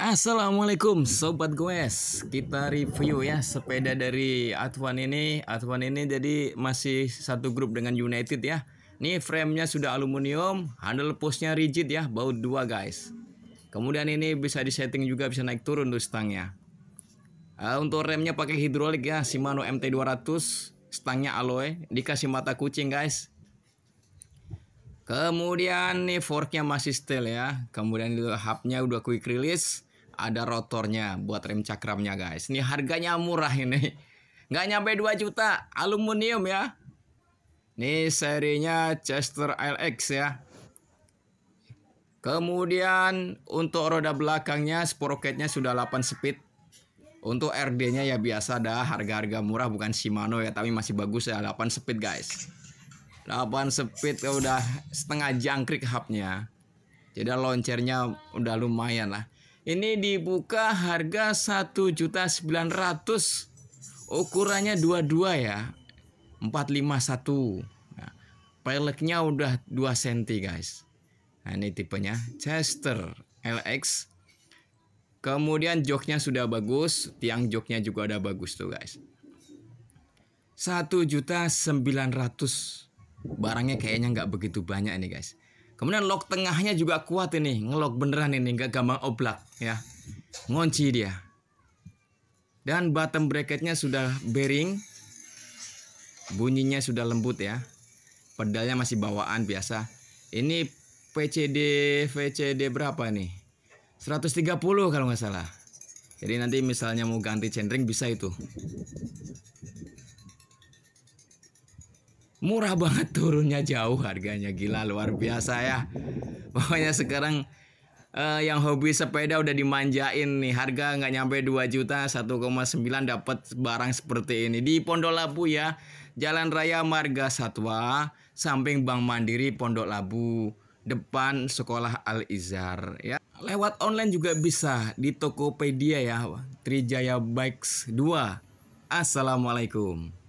Assalamualaikum Sobat Goes Kita review ya sepeda dari Atwan ini Atwan ini jadi masih satu grup dengan United ya Ini framenya sudah aluminium Handle postnya rigid ya Baut dua guys Kemudian ini bisa disetting juga bisa naik turun tuh stangnya uh, eh, Untuk remnya pakai hidrolik ya Shimano MT200 Stangnya Aloe, Dikasih mata kucing guys Kemudian nih forknya masih steel ya. Kemudian itu hubnya udah quick release, ada rotornya buat rem cakramnya guys. Ini harganya murah ini. Nggak nyampe 2 juta, aluminium ya. Ini serinya Chester LX ya. Kemudian untuk roda belakangnya sproketnya sudah 8 speed. Untuk RD-nya ya biasa dah, harga-harga murah bukan Shimano ya, tapi masih bagus ya 8 speed guys. 8 speed udah setengah jangkrik hubnya jadi launchernya udah lumayan lah ini dibuka harga satu juta sembilan ratus ukurannya dua-dua ya empat lima satu nah, peleknya udah dua senti guys nah ini tipenya Chester LX kemudian joknya sudah bagus tiang joknya juga ada bagus tuh guys satu juta ratus barangnya kayaknya nggak begitu banyak nih guys kemudian lock tengahnya juga kuat ini ngelok beneran ini nggak gampang oblak ya ngunci dia dan bottom bracketnya sudah bearing bunyinya sudah lembut ya pedalnya masih bawaan biasa ini PCD VCD berapa nih 130 kalau nggak salah jadi nanti misalnya mau ganti chainring bisa itu murah banget turunnya jauh harganya gila luar biasa ya pokoknya sekarang uh, yang hobi sepeda udah dimanjain nih harga nggak nyampe 2 juta 1,9 dapat barang seperti ini di Pondok Labu ya Jalan Raya Marga Satwa samping Bank Mandiri Pondok Labu depan Sekolah Al Izar ya lewat online juga bisa di Tokopedia ya Trijaya Bikes 2 Assalamualaikum